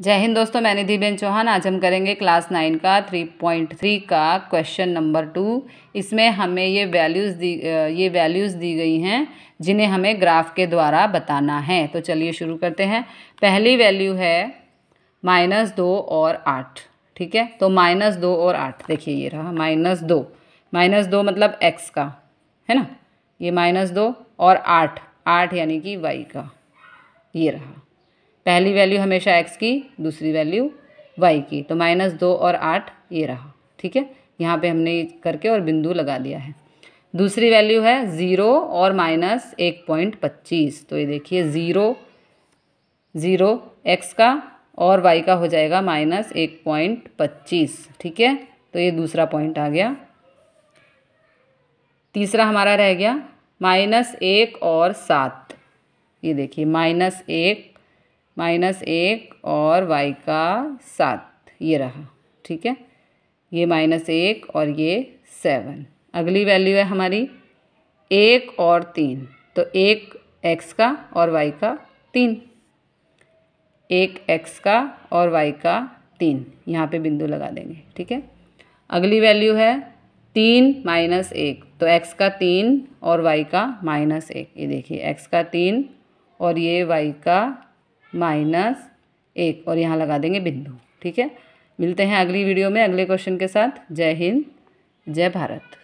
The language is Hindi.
जय हिंद दोस्तों निधि बेन चौहान आज हम करेंगे क्लास नाइन का थ्री पॉइंट थ्री का क्वेश्चन नंबर टू इसमें हमें ये वैल्यूज़ दी ये वैल्यूज़ दी गई हैं जिन्हें हमें ग्राफ के द्वारा बताना है तो चलिए शुरू करते हैं पहली वैल्यू है माइनस दो और आठ ठीक है तो माइनस दो और आठ देखिए ये रहा माइनस दो माइनस दो मतलब एक्स का है ना ये माइनस दो और आठ आठ यानी कि वाई का ये रहा पहली वैल्यू हमेशा एक्स की दूसरी वैल्यू वाई की तो माइनस दो और आठ ये रहा ठीक है यहाँ पे हमने करके और बिंदु लगा दिया है दूसरी वैल्यू है ज़ीरो और माइनस एक पॉइंट पच्चीस तो ये देखिए ज़ीरो ज़ीरो एक्स का और वाई का हो जाएगा माइनस एक पॉइंट पच्चीस ठीक है तो ये दूसरा पॉइंट आ गया तीसरा हमारा रह गया माइनस एक और सात ये देखिए माइनस एक माइनस एक और वाई का सात ये रहा ठीक है ये माइनस एक और ये सेवन अगली वैल्यू है हमारी एक और तीन तो एक एक्स का और वाई का तीन एक एक्स का और वाई का तीन यहाँ पे बिंदु लगा देंगे ठीक है अगली वैल्यू है तीन माइनस एक तो एक्स का तीन और वाई का माइनस एक ये देखिए एक्स का तीन और ये वाई का माइनस एक और यहाँ लगा देंगे बिंदु ठीक है मिलते हैं अगली वीडियो में अगले क्वेश्चन के साथ जय हिंद जय भारत